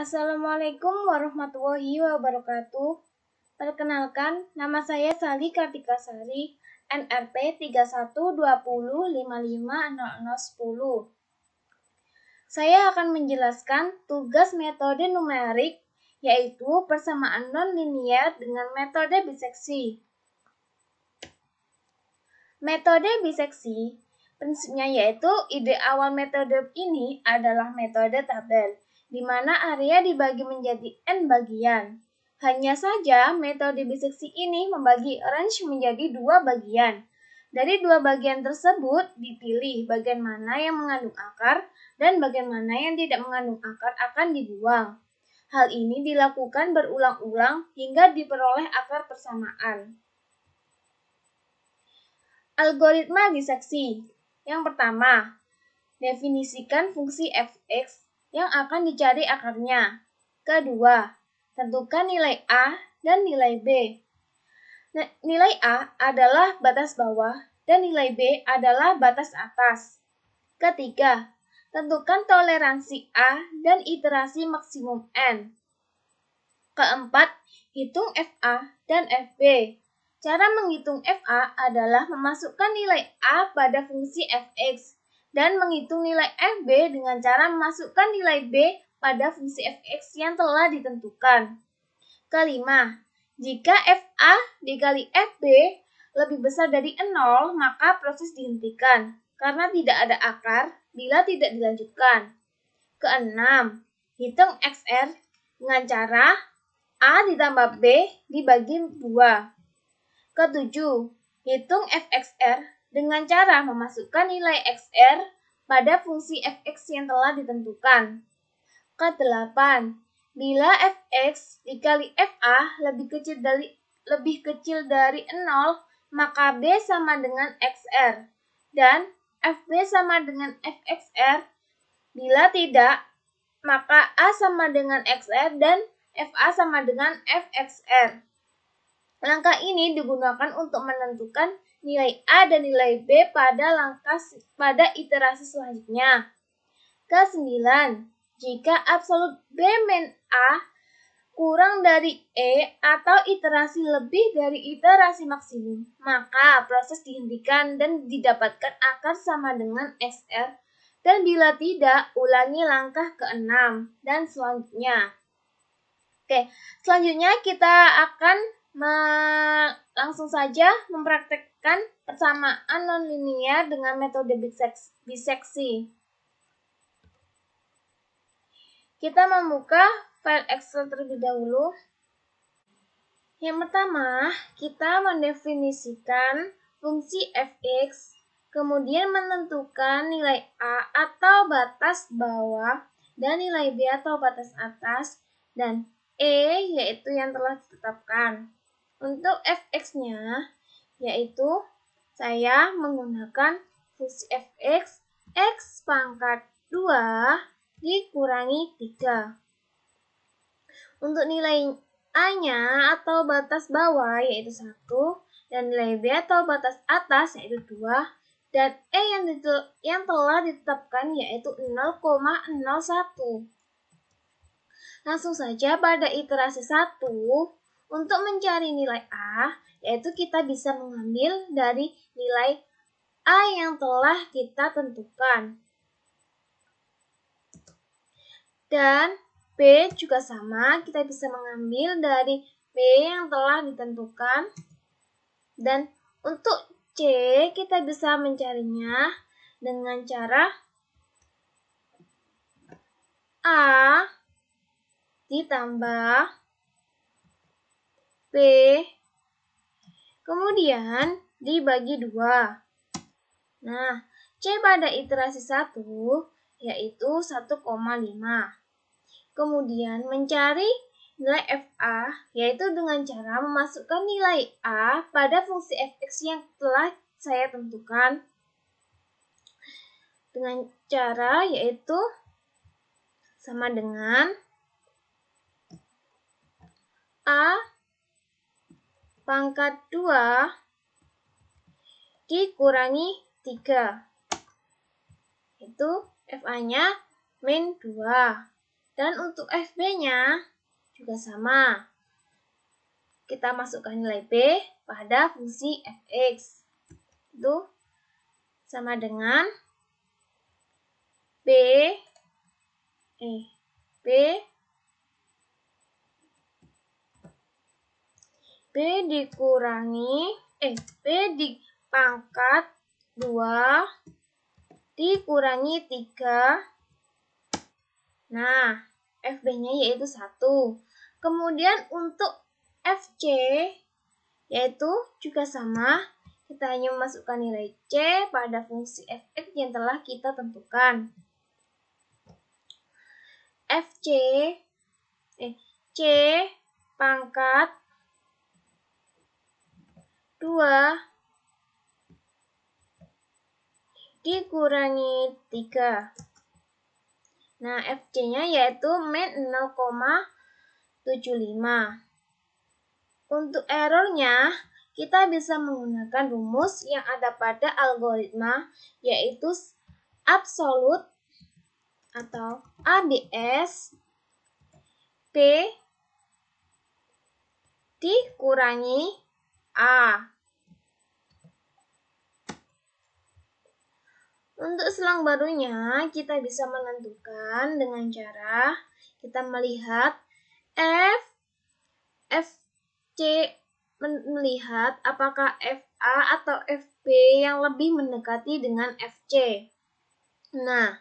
Assalamualaikum warahmatullahi wabarakatuh. Perkenalkan, nama saya Sali Kartika Sari, NRP 31205500010. Saya akan menjelaskan tugas metode numerik, yaitu persamaan nonlinier dengan metode biseksi. Metode biseksi, prinsipnya yaitu ide awal metode ini adalah metode tabel di mana area dibagi menjadi n bagian. Hanya saja metode biseksi ini membagi range menjadi dua bagian. Dari dua bagian tersebut dipilih bagian mana yang mengandung akar dan bagian mana yang tidak mengandung akar akan dibuang. Hal ini dilakukan berulang-ulang hingga diperoleh akar persamaan. Algoritma biseksi Yang pertama, definisikan fungsi fx yang akan dicari akarnya. Kedua, tentukan nilai A dan nilai B. Nah, nilai A adalah batas bawah dan nilai B adalah batas atas. Ketiga, tentukan toleransi A dan iterasi maksimum N. Keempat, hitung FA dan FB. Cara menghitung FA adalah memasukkan nilai A pada fungsi fx dan menghitung nilai FB dengan cara memasukkan nilai B pada fungsi fx yang telah ditentukan. Kelima, jika FA dikali FB lebih besar dari 0, maka proses dihentikan karena tidak ada akar bila tidak dilanjutkan. Keenam, hitung XR dengan cara A ditambah B dibagi 2. Ketujuh, hitung FXR dengan cara memasukkan nilai XR pada fungsi fx yang telah ditentukan. Kedelapan, bila fx dikali fa lebih kecil dari lebih kecil dari 0, maka b sama dengan xr dan fb sama dengan fxr. Bila tidak, maka a sama dengan xr dan fa sama dengan fxr. Langkah ini digunakan untuk menentukan nilai A dan nilai B pada langkah pada iterasi selanjutnya. Ke-9, jika absolut B men A kurang dari E atau iterasi lebih dari iterasi maksimum, maka proses dihentikan dan didapatkan akar sama dengan SR dan bila tidak, ulangi langkah ke-6 dan selanjutnya. Oke, selanjutnya kita akan langsung saja mempraktekkan persamaan nonlinier dengan metode biseksi. Kita membuka file Excel terlebih dahulu. Yang pertama, kita mendefinisikan fungsi fx, kemudian menentukan nilai a atau batas bawah dan nilai b atau batas atas, dan e yaitu yang telah ditetapkan. Untuk fx-nya, yaitu saya menggunakan fungsi fx, x pangkat 2 dikurangi 3. Untuk nilai A-nya atau batas bawah yaitu 1 dan nilai B atau batas atas yaitu 2 dan E yang, yang telah ditetapkan yaitu 0,01. Langsung saja pada iterasi 1, untuk mencari nilai A, yaitu kita bisa mengambil dari nilai A yang telah kita tentukan. Dan B juga sama, kita bisa mengambil dari B yang telah ditentukan. Dan untuk C, kita bisa mencarinya dengan cara A ditambah P. Kemudian dibagi dua. Nah, C pada iterasi 1 yaitu 1,5. Kemudian mencari nilai FA yaitu dengan cara memasukkan nilai A pada fungsi fx yang telah saya tentukan dengan cara yaitu sama dengan A pangkat 2 dikurangi 3. Itu FA-nya min 2. Dan untuk FB-nya juga sama. Kita masukkan nilai B pada fungsi fx. Itu sama dengan B eh B B dikurangi, eh, B di pangkat 2 dikurangi 3. Nah, FB-nya yaitu 1. Kemudian untuk FC yaitu juga sama. Kita hanya memasukkan nilai C pada fungsi fx yang telah kita tentukan. FC eh, C pangkat 2 dikurangi 3. Nah, FC-nya yaitu min 0,75. Untuk errornya, kita bisa menggunakan rumus yang ada pada algoritma, yaitu absolute atau ABS P dikurangi A. Untuk selang barunya, kita bisa menentukan dengan cara kita melihat F, F C melihat apakah FA atau FB yang lebih mendekati dengan FC. Nah,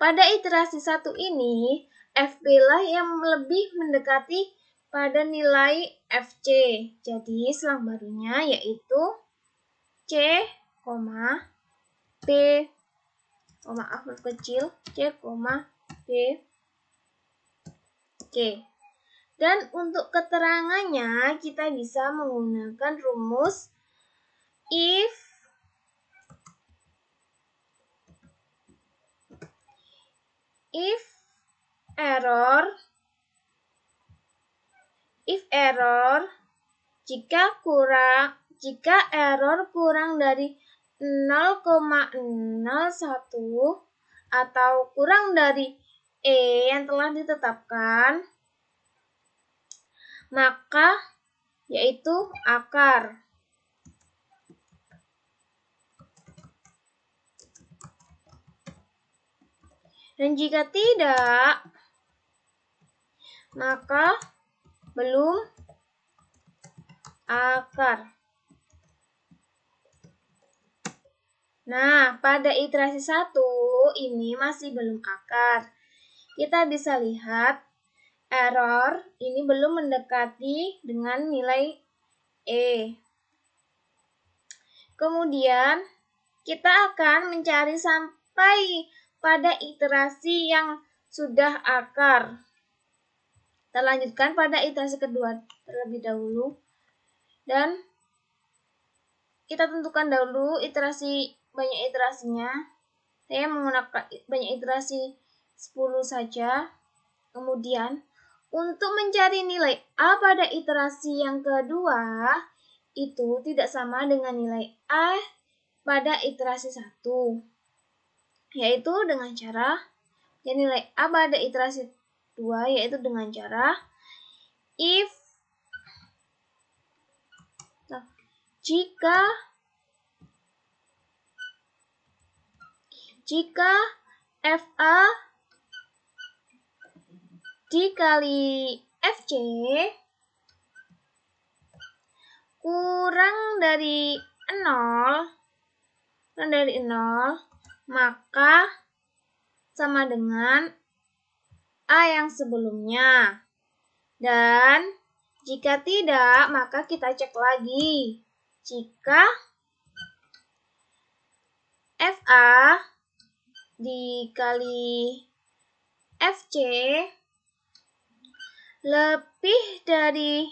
pada iterasi satu ini, FB lah yang lebih mendekati pada nilai FC. Jadi selang barunya yaitu C, B, ah, maaf kecil, C, B, C. Dan untuk keterangannya kita bisa menggunakan rumus if if error if error jika kurang jika error kurang dari 0,01 atau kurang dari E yang telah ditetapkan maka yaitu akar Dan jika tidak, maka belum akar. Nah, pada iterasi satu ini masih belum akar. Kita bisa lihat error ini belum mendekati dengan nilai E. Kemudian, kita akan mencari sampai pada iterasi yang sudah akar. Kita lanjutkan pada iterasi kedua terlebih dahulu. Dan kita tentukan dahulu iterasi banyak iterasinya. Saya menggunakan banyak iterasi 10 saja. Kemudian untuk mencari nilai A pada iterasi yang kedua itu tidak sama dengan nilai A pada iterasi 1 yaitu dengan cara ya nilai A pada iterasi 2 yaitu dengan cara if jika jika FA dikali FC kurang dari 0 kurang dari 0 maka sama dengan A yang sebelumnya. Dan jika tidak, maka kita cek lagi. Jika FA dikali FC lebih dari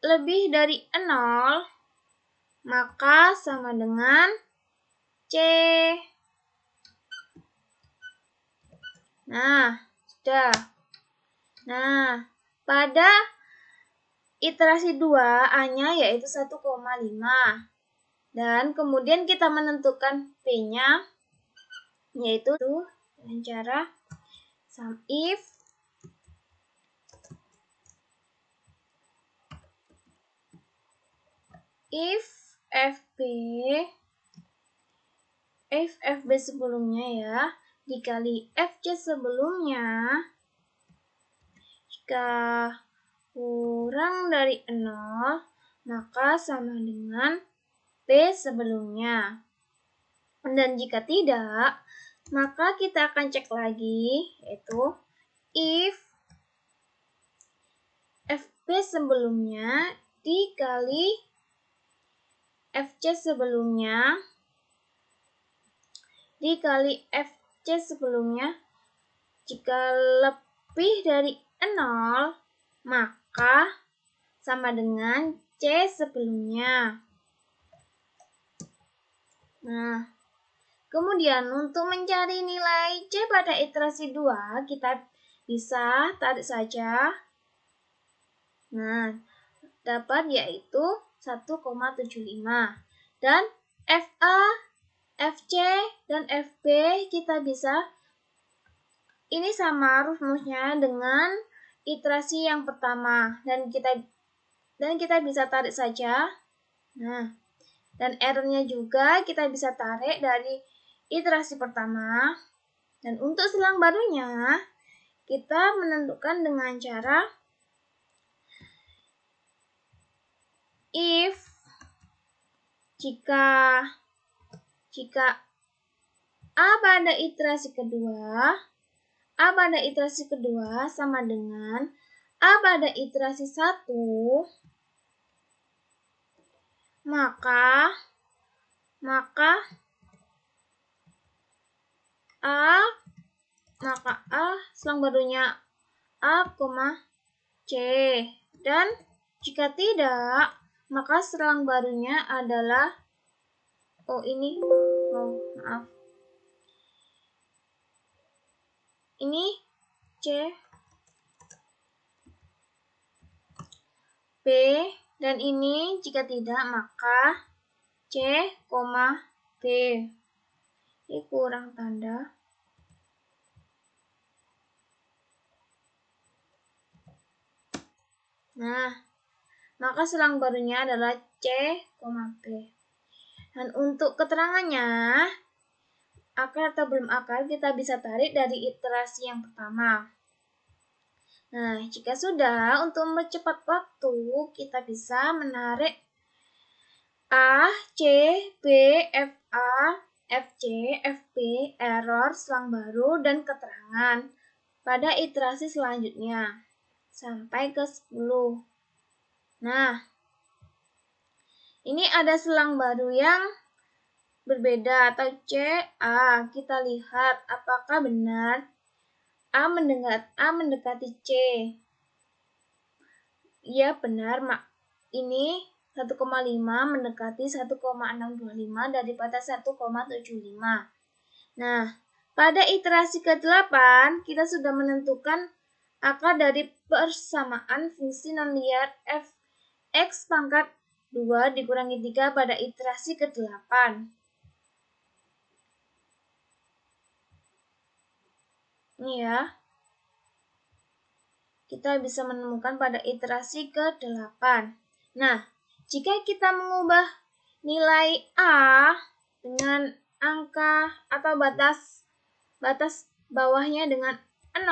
lebih dari 0 maka sama dengan C. Nah, Dah. Nah, pada iterasi 2 A-nya yaitu 1,5. Dan kemudian kita menentukan P-nya yaitu dengan cara sum if if FB if FB sebelumnya ya dikali fc sebelumnya jika kurang dari 0 maka sama dengan p sebelumnya dan jika tidak maka kita akan cek lagi yaitu if FP sebelumnya dikali FC sebelumnya dikali F C sebelumnya. Jika lebih dari 0, maka sama dengan C sebelumnya. Nah, kemudian untuk mencari nilai C pada iterasi 2, kita bisa tarik saja. Nah, dapat yaitu 1,75 dan FA FC dan FB kita bisa ini sama rumusnya dengan iterasi yang pertama dan kita dan kita bisa tarik saja. Nah, dan errornya juga kita bisa tarik dari iterasi pertama. Dan untuk selang barunya kita menentukan dengan cara if jika jika A pada iterasi kedua, A pada iterasi kedua sama dengan A pada iterasi satu maka maka A maka A selang barunya A, C dan jika tidak maka selang barunya adalah oh ini oh maaf ini C B dan ini jika tidak maka C, B ini kurang tanda nah maka selang barunya adalah C, B dan untuk keterangannya, akar atau belum akar kita bisa tarik dari iterasi yang pertama. Nah, jika sudah, untuk mempercepat waktu, kita bisa menarik A, C, B, F, A, F, C, F, B, error, selang baru, dan keterangan pada iterasi selanjutnya, sampai ke 10. Nah, ini ada selang baru yang berbeda atau C A. Kita lihat apakah benar A mendekat A mendekati C. Ya benar, Mak. Ini 1,5 mendekati 1,625 daripada 1,75. Nah, pada iterasi ke-8 kita sudah menentukan akar dari persamaan fungsi nonlinear f x pangkat 2 dikurangi 3 pada iterasi ke-8. Ini ya. Kita bisa menemukan pada iterasi ke-8. Nah, jika kita mengubah nilai A dengan angka atau batas batas bawahnya dengan 0,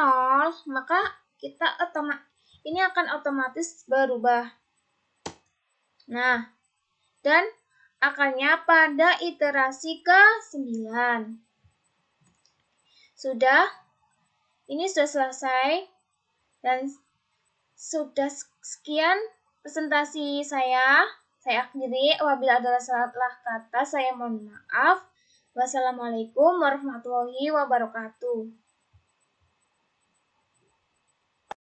maka kita otomatis ini akan otomatis berubah Nah, dan akarnya pada iterasi ke-9. Sudah, ini sudah selesai dan sudah sekian presentasi saya. Saya akhiri, apabila adalah salah kata saya mohon maaf. Wassalamualaikum warahmatullahi wabarakatuh.